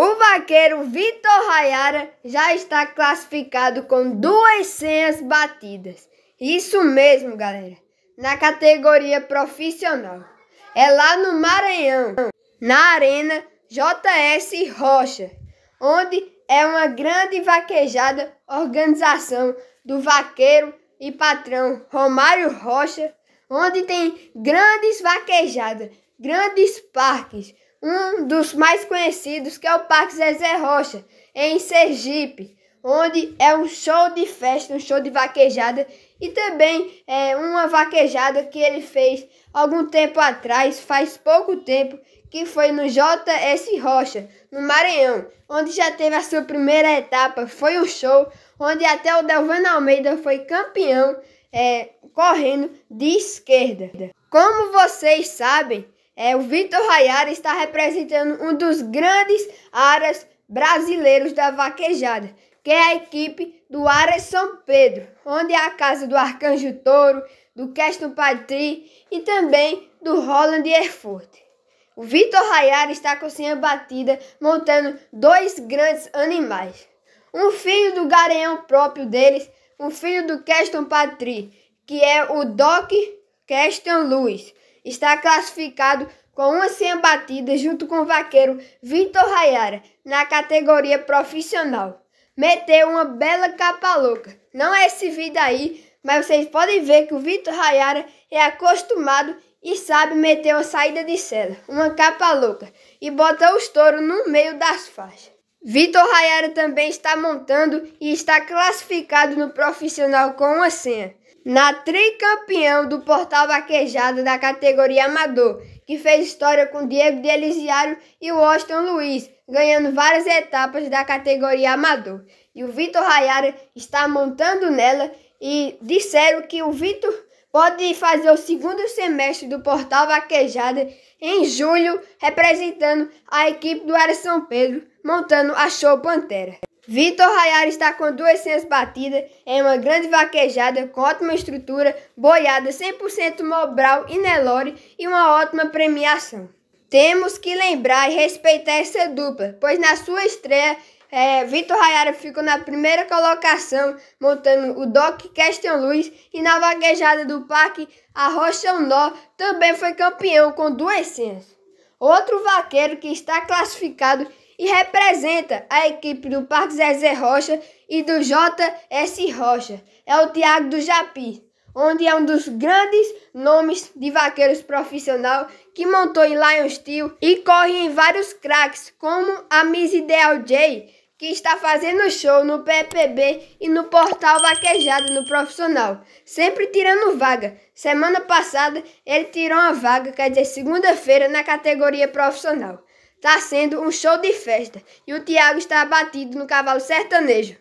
O vaqueiro Vitor Rayara já está classificado com duas senhas batidas. Isso mesmo, galera. Na categoria profissional. É lá no Maranhão, na Arena JS Rocha, onde é uma grande vaquejada organização do vaqueiro e patrão Romário Rocha, onde tem grandes vaquejadas, grandes parques, um dos mais conhecidos, que é o Parque Zezé Rocha, em Sergipe, onde é um show de festa, um show de vaquejada e também é uma vaquejada que ele fez algum tempo atrás, faz pouco tempo, que foi no JS Rocha, no Maranhão, onde já teve a sua primeira etapa, foi um show, onde até o Delvano Almeida foi campeão é, correndo de esquerda. Como vocês sabem, é, o Vitor Rayara está representando um dos grandes áreas brasileiros da vaquejada, que é a equipe do Aras São Pedro, onde é a casa do Arcanjo Touro, do Keston Patri e também do Roland Erfurt. O Vitor Rayara está com a batida montando dois grandes animais. Um filho do garanhão próprio deles, um filho do Keston Patri, que é o Doc Keston Luz está classificado com uma senha batida junto com o vaqueiro Vitor Rayara na categoria profissional. Meteu uma bela capa louca. Não é esse vídeo aí, mas vocês podem ver que o Vitor Rayara é acostumado e sabe meter uma saída de cela, uma capa louca, e bota os touros no meio das faixas. Vitor Rayara também está montando e está classificado no profissional com uma senha na tricampeão do Portal Vaquejada da categoria Amador, que fez história com Diego de Elisiário e Washington Luiz, ganhando várias etapas da categoria Amador. E o Vitor Rayara está montando nela e disseram que o Vitor pode fazer o segundo semestre do Portal Vaquejada em julho, representando a equipe do Área São Pedro, montando a Show Pantera. Vitor Rayar está com 200 batidas, é uma grande vaquejada com ótima estrutura, boiada 100% Mobral e Nelore e uma ótima premiação. Temos que lembrar e respeitar essa dupla, pois na sua estreia, é, Vitor Rayara ficou na primeira colocação, montando o Doc Question Luz, e na vaquejada do Parque Rocha Nó também foi campeão com 200. Outro vaqueiro que está classificado e representa a equipe do Parque Zezé Rocha e do JS Rocha. É o Thiago do Japi, onde é um dos grandes nomes de vaqueiros profissional que montou em Lion Steel e corre em vários craques, como a Miss Ideal J, que está fazendo show no PPB e no portal Vaquejada no Profissional, sempre tirando vaga. Semana passada ele tirou uma vaga, quer dizer, segunda-feira, na categoria profissional. Tá sendo um show de festa e o Tiago está abatido no cavalo sertanejo.